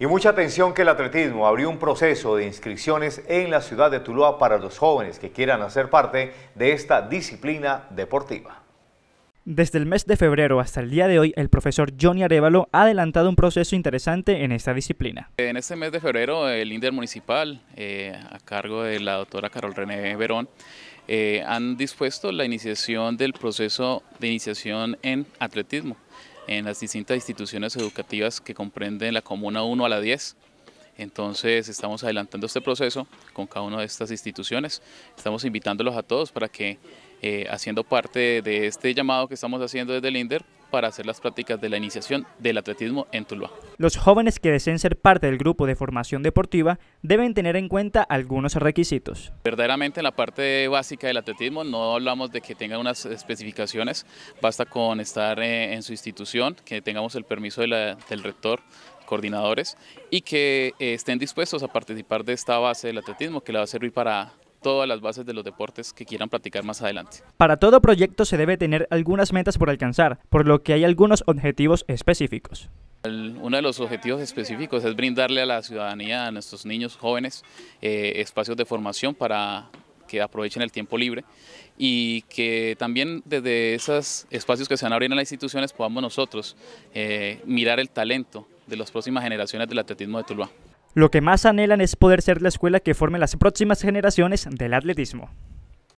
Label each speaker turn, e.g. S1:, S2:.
S1: Y mucha atención que el atletismo abrió un proceso de inscripciones en la ciudad de Tuluá para los jóvenes que quieran hacer parte de esta
S2: disciplina deportiva.
S3: Desde el mes de febrero hasta el día de hoy, el profesor Johnny Arevalo ha adelantado un proceso interesante en esta disciplina.
S2: En este mes de febrero, el INDER municipal, eh, a cargo de la doctora Carol René Verón, eh, han dispuesto la iniciación del proceso de iniciación en atletismo en las distintas instituciones educativas que comprenden la Comuna 1 a la 10. Entonces estamos adelantando este proceso con cada una de estas instituciones. Estamos invitándolos a todos para que eh, haciendo parte de este llamado que estamos haciendo desde el INDER para hacer las prácticas de la iniciación del atletismo en Tuluá.
S3: Los jóvenes que deseen ser parte del grupo de formación deportiva deben tener en cuenta algunos requisitos.
S2: Verdaderamente en la parte básica del atletismo no hablamos de que tengan unas especificaciones, basta con estar eh, en su institución, que tengamos el permiso del rector coordinadores y que eh, estén dispuestos a participar de esta base del atletismo que le va a servir para todas las bases de los deportes que quieran practicar más adelante.
S3: Para todo proyecto se debe tener algunas metas por alcanzar, por lo que hay algunos objetivos específicos.
S2: uno de los objetivos específicos es brindarle a la ciudadanía, a nuestros niños jóvenes, eh, espacios de formación para que aprovechen el tiempo libre y que también desde esos espacios que se van a abrir en las instituciones podamos nosotros eh, mirar el talento de las próximas generaciones del atletismo de Tuluá.
S3: Lo que más anhelan es poder ser la escuela que forme las próximas generaciones del atletismo.